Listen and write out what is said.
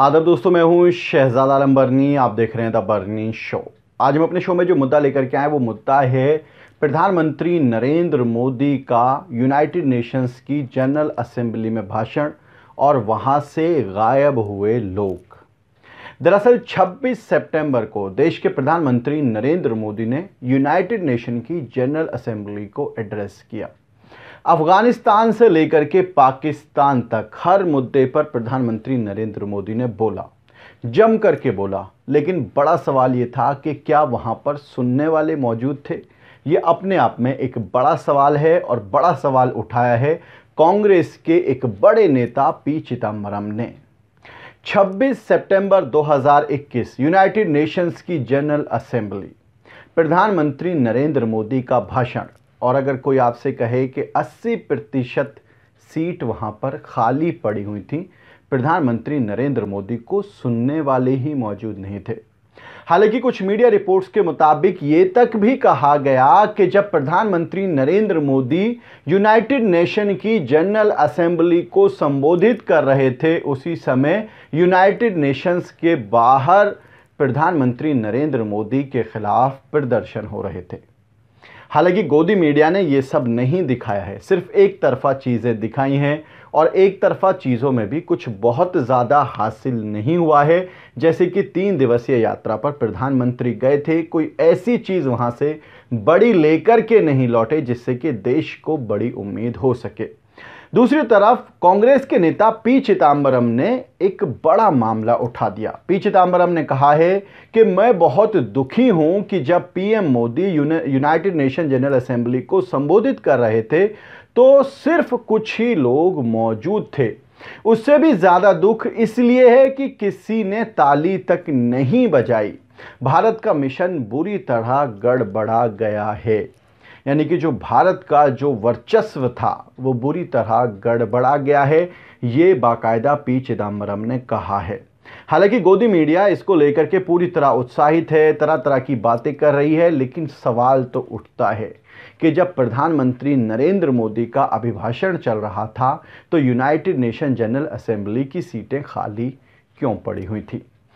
आदर दोस्तों मैं हूं शहजाद आलम बर्नी आप देख रहे हैं द बर्नी शो आज हम अपने शो में जो मुद्दा लेकर के आए वो मुद्दा है प्रधानमंत्री नरेंद्र मोदी का यूनाइटेड नेशंस की जनरल असेंबली में भाषण और वहां से गायब हुए लोग दरअसल 26 सितंबर को देश के प्रधानमंत्री नरेंद्र मोदी ने यूनाइटेड नेशन की जनरल असेंबली को एड्रेस किया अफगानिस्तान से लेकर के पाकिस्तान तक हर मुद्दे पर प्रधानमंत्री नरेंद्र मोदी ने बोला जम करके बोला लेकिन बड़ा सवाल ये था कि क्या वहाँ पर सुनने वाले मौजूद थे ये अपने आप में एक बड़ा सवाल है और बड़ा सवाल उठाया है कांग्रेस के एक बड़े नेता पी चिदम्बरम ने 26 सितंबर 2021 यूनाइटेड नेशंस की जनरल असेंबली प्रधानमंत्री नरेंद्र मोदी का भाषण और अगर कोई आपसे कहे कि 80 प्रतिशत सीट वहाँ पर खाली पड़ी हुई थी प्रधानमंत्री नरेंद्र मोदी को सुनने वाले ही मौजूद नहीं थे हालांकि कुछ मीडिया रिपोर्ट्स के मुताबिक ये तक भी कहा गया कि जब प्रधानमंत्री नरेंद्र मोदी यूनाइटेड नेशन की जनरल असेंबली को संबोधित कर रहे थे उसी समय यूनाइटेड नेशंस के बाहर प्रधानमंत्री नरेंद्र मोदी के खिलाफ प्रदर्शन हो रहे थे हालांकि गोदी मीडिया ने ये सब नहीं दिखाया है सिर्फ एक तरफा चीज़ें दिखाई हैं और एक तरफा चीज़ों में भी कुछ बहुत ज़्यादा हासिल नहीं हुआ है जैसे कि तीन दिवसीय यात्रा पर प्रधानमंत्री गए थे कोई ऐसी चीज़ वहाँ से बड़ी लेकर के नहीं लौटे जिससे कि देश को बड़ी उम्मीद हो सके दूसरी तरफ कांग्रेस के नेता पी चिदम्बरम ने एक बड़ा मामला उठा दिया पी चिदम्बरम ने कहा है कि मैं बहुत दुखी हूं कि जब PM Modi United Nation general assembly को संबोधित कर रहे थे तो सिर्फ कुछ ही लोग मौजूद थे उससे भी ज़्यादा दुख इसलिए है कि किसी ने ताली तक नहीं बजाई भारत का मिशन बुरी तरह गड़बड़ा गया है यानी कि जो भारत का जो वर्चस्व था वो बुरी तरह गड़बड़ा गया है ये बाकायदा पी चिदम्बरम ने कहा है हालांकि गोदी मीडिया इसको लेकर के पूरी तरह उत्साहित है तरह तरह की बातें कर रही है लेकिन सवाल तो उठता है कि जब प्रधानमंत्री नरेंद्र मोदी का अभिभाषण चल रहा था तो यूनाइटेड नेशन जनरल असेंबली की सीटें खाली क्यों पड़ी हुई थी